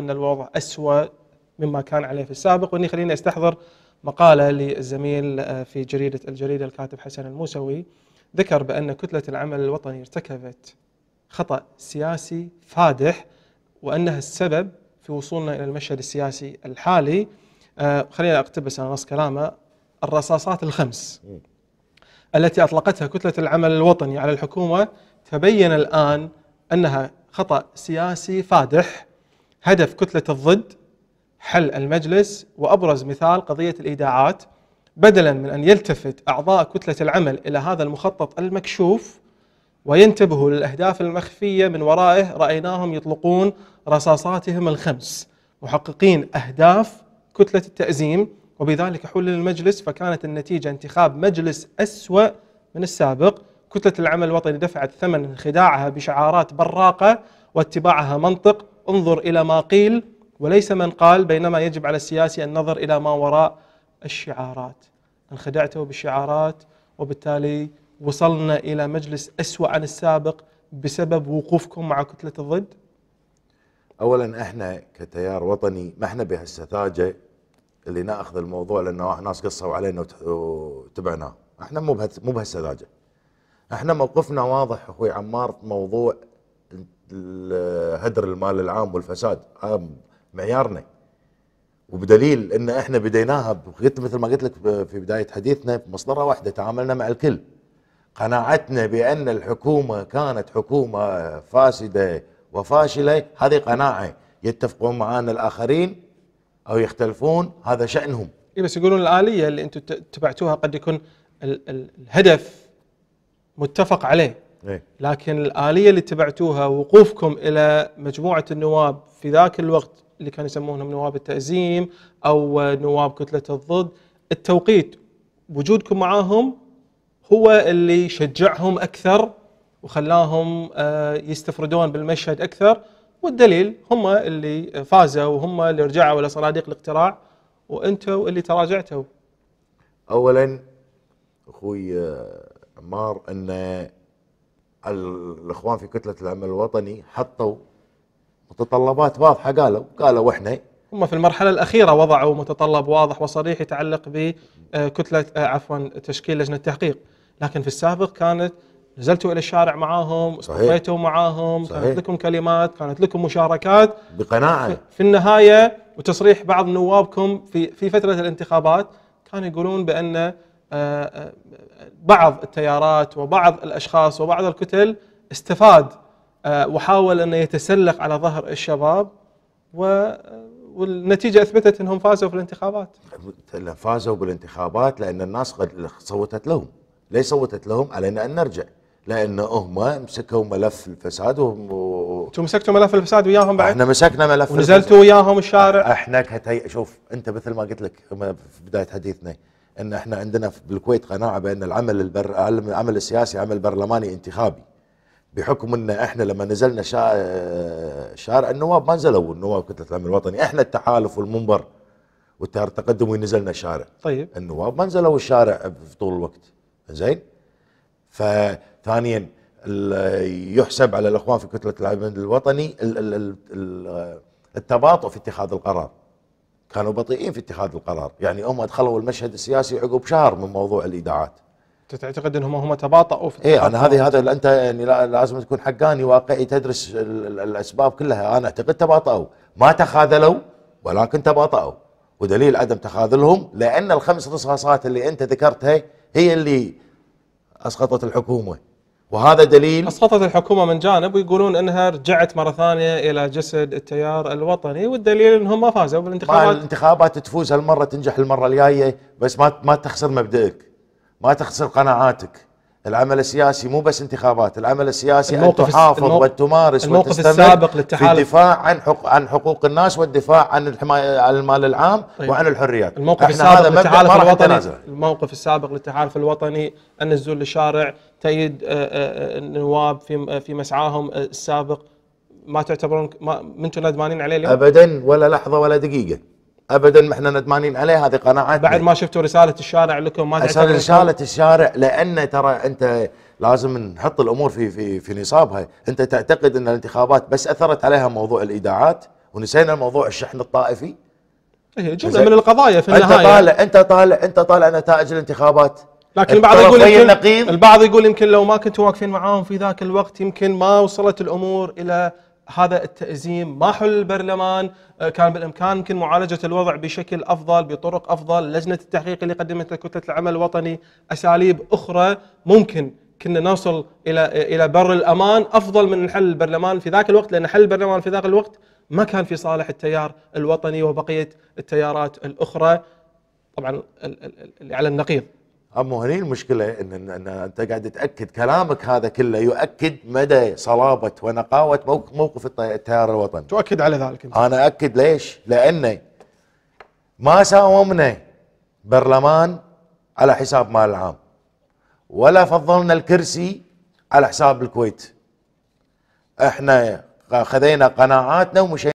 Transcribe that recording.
ان الوضع اسوء مما كان عليه في السابق واني خليني استحضر مقاله للزميل آه، في جريده الجريده الكاتب حسن الموسوي ذكر بان كتله العمل الوطني ارتكبت خطا سياسي فادح وانها السبب في وصولنا الى المشهد السياسي الحالي آه، خليني اقتبس انا نص كلامه الرصاصات الخمس التي اطلقتها كتله العمل الوطني على الحكومه تبين الان انها خطا سياسي فادح هدف كتلة الضد حل المجلس وأبرز مثال قضية الإيداعات بدلا من أن يلتفت أعضاء كتلة العمل إلى هذا المخطط المكشوف وينتبهوا للأهداف المخفية من ورائه رأيناهم يطلقون رصاصاتهم الخمس محققين أهداف كتلة التأزيم وبذلك حل المجلس فكانت النتيجة انتخاب مجلس أسوأ من السابق كتلة العمل الوطني دفعت ثمن خداعها بشعارات براقة واتباعها منطق انظر إلى ما قيل وليس من قال بينما يجب على السياسي النظر إلى ما وراء الشعارات انخدعته بالشعارات وبالتالي وصلنا إلى مجلس أسوأ عن السابق بسبب وقوفكم مع كتلة الضد أولا احنا كتيار وطني ما احنا بهالسذاجة اللي ناخذ الموضوع لأنه احنا ناس قصوا علينا وتبعناه احنا مو مو بهالسذاجة احنا موقفنا واضح اخوي عمار موضوع هدر المال العام والفساد هذا معيارنا وبدليل ان احنا بديناها قلت مثل ما قلت لك في بدايه حديثنا بمصدره واحده تعاملنا مع الكل قناعتنا بان الحكومه كانت حكومه فاسده وفاشله هذه قناعه يتفقون معانا الاخرين او يختلفون هذا شانهم اي بس يقولون الاليه اللي انتم اتبعتوها قد يكون الهدف متفق عليه إيه. لكن الاليه اللي اتبعتوها وقوفكم الى مجموعه النواب في ذاك الوقت اللي كانوا يسمونهم نواب التأزيم أو نواب كتلة الضد التوقيت وجودكم معاهم هو اللي شجعهم أكثر وخلاهم آه، يستفردون بالمشهد أكثر والدليل هم اللي فازوا وهم اللي رجعوا إلى صناديق الاقتراع وأنتوا اللي تراجعتوا أولا أخوي آه، عمار أن الاخوان في كتله العمل الوطني حطوا متطلبات واضحه قالوا قالوا احنا هم في المرحله الاخيره وضعوا متطلب واضح وصريح يتعلق بكتله آه، آه، عفوا تشكيل لجنه التحقيق لكن في السابق كانت نزلتوا الى الشارع معاهم استوفيتوا معاهم صحيح. كانت لكم كلمات كانت لكم مشاركات بقناعه في النهايه وتصريح بعض نوابكم في في فتره الانتخابات كانوا يقولون بان آه، آه، بعض التيارات وبعض الأشخاص وبعض الكتل استفاد آه، وحاول أن يتسلق على ظهر الشباب والنتيجة أثبتت أنهم فازوا في الانتخابات فازوا بالانتخابات لأن الناس قد صوتت لهم ليش صوتت لهم علينا أن نرجع لان هم مسكوا ملف الفساد و انتم مسكتوا ملف الفساد وياهم بعد؟ احنا مسكنا ملف ونزلتوا وياهم الشارع احنا كتي... شوف انت مثل ما قلت لك في بدايه حديثنا ان احنا عندنا بالكويت قناعه بان العمل البر... العمل السياسي عمل برلماني انتخابي بحكم ان احنا لما نزلنا شا... شارع النواب ما نزلوا النواب كتله العمل الوطني احنا التحالف والمنبر والتيار التقدمي نزلنا شارع طيب النواب ما نزلوا الشارع طول الوقت زين فثانيا يحسب على الاخوان في كتله العمل الوطني التباطؤ في اتخاذ القرار كانوا بطيئين في اتخاذ القرار يعني هم دخلوا المشهد السياسي عقب شهر من موضوع الايداعات تعتقد انهم هم تباطؤوا في اي انا هذه هذا انت يعني لازم تكون حقاني واقعي تدرس الاسباب كلها انا اعتقد تباطؤوا ما تخاذلوا ولكن تباطؤوا ودليل عدم تخاذلهم لان الخمس رصاصات اللي انت ذكرتها هي اللي اسقطت الحكومه وهذا دليل اسقطت الحكومه من جانب ويقولون انها رجعت مره ثانيه الى جسد التيار الوطني والدليل انهم ما فازوا بالانتخابات ما الانتخابات تفوز هالمره تنجح المره الجايه بس ما ما تخسر مبدئك ما تخسر قناعاتك العمل السياسي مو بس انتخابات العمل السياسي أن تحافظ الموقف وتمارس الموقف وتستمر السابق للتحالف في الدفاع عن حق عن حقوق الناس والدفاع عن الحماية عن المال العام طيب. وعن الحريات الموقف السابق للتحالف الوطني الموقف السابق للتحالف الوطني أن نزول للشارع تأييد آه، آه، آه، النواب في في مسعاهم السابق ما تعتبرون ما منتم ندمانين عليه اليوم؟ ابدا ولا لحظه ولا دقيقه ابدا ما احنا ندمانين عليه هذه قناعتنا بعد ما شفتوا رساله الشارع لكم ما رساله, رسالة الشارع لان ترى انت لازم نحط الامور في في في نصابها، انت تعتقد ان الانتخابات بس اثرت عليها موضوع الايداعات ونسينا موضوع الشحن الطائفي؟ هي إيه، جزء من القضايا في النهايه انت طالع انت طالع انت طالع نتائج الانتخابات لكن البعض يقول يمكن البعض يقول يمكن لو ما كنتوا واقفين معاهم في ذاك الوقت يمكن ما وصلت الامور الى هذا التأزيم ما حل البرلمان آه، كان بالإمكان يمكن معالجة الوضع بشكل أفضل بطرق أفضل لجنة التحقيق اللي قدمتها كتلة العمل الوطني أساليب أخرى ممكن كنا نصل إلى إلى بر الأمان أفضل من حل البرلمان في ذاك الوقت لأن حل البرلمان في ذاك الوقت ما كان في صالح التيار الوطني وبقية التيارات الأخرى طبعا على النقيض اما هني المشكله ان, إن انت قاعد تاكد كلامك هذا كله يؤكد مدى صلابه ونقاوه موقف التيار الوطني. تؤكد على ذلك انت. انا اكد ليش؟ لانه ما ساومنا برلمان على حساب مال العام ولا فضلنا الكرسي على حساب الكويت. احنا خذينا قناعاتنا ومشينا